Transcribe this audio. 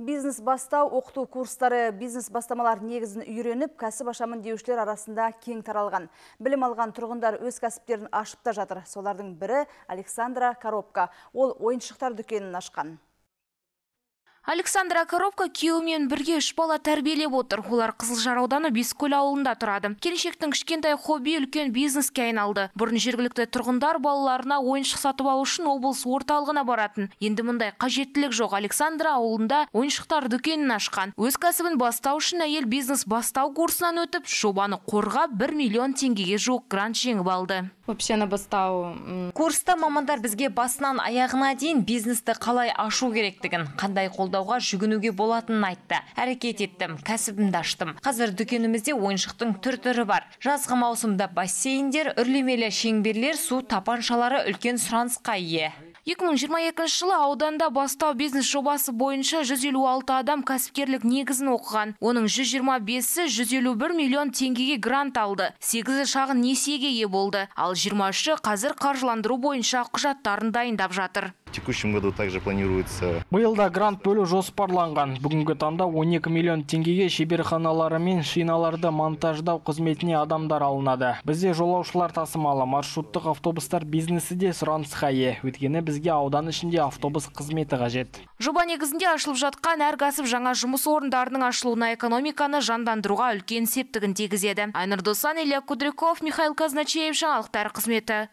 Бизнес бастау оқыту курстары бизнес бастамалар негізін үйреніп, кәсіп ашамын деушілер арасында кең таралған. Білім алған тұрғындар өз кәсіптерін ашып та жатыр. Солардың бірі Александра Коробка. Ол ойыншықтар дүкенін ашқан. Александра Коробка күйеуімен бірге үш бала тәрбиелеп отыр. Олар Қызылжар ауданы Бескөл ауылында тұрады. Келіншектің кішкентай хобби үлкен бизнеске айналды. Бұрын жергілікті тұрғындар балаларына ойыншық сатып алу үшін облыс орталығына баратын. Енді мұндай қажеттілік жоқ. Александра ауылында ойыншықтар дүкенін ашқан. Өз кәсібін бастау үшін әйел бизнес бастау курсынан өтіп, жобаны қорға 1 миллион теңгеге жуық грант жеңіп алды. Вообще бастау. Курста мамандар бізге басынан аяғына дейін бизнесті қалай ашу керектігін, қандай қол қолдауға жүгінуге болатынын айтты әрекет еттім кәсібімді аштым қазір дүкенімізде ойыншықтың түр түрі бар жазғы маусымда бассейндер үрлемелі шеңберлер су тапаншалары үлкен сұранысқа ие 2022 жылы ауданда бастау бизнес жобасы бойынша 156 адам кәсіпкерлік негізін оқыған. Оның 125-сі 151 миллион теңгеге грант алды. 8-і шағын несиеге ие болды. Ал 23-і қазір қаржыландыру бойынша құжаттарын дайындап жатыр текущем году также планируется. биыл да грант бөлу жоспарланған бүгінгі таңда 12 миллион теңгеге шеберханалары мен шиналарды монтаждау қызметіне адамдар алынады бізде жолаушылар тасымалы маршруттық автобустар бизнесі де сұранысқа ие өйткені бізге аудан ішінде автобус қызметі қажет жоба негізінде ашылып жатқан әр кәсіп жаңа жұмыс орындарының ашылуына экономиканы жандандыруға үлкен септігін тегізеді. айнұр досан илья кудряков михаил казначеев жаңалықтар қызметі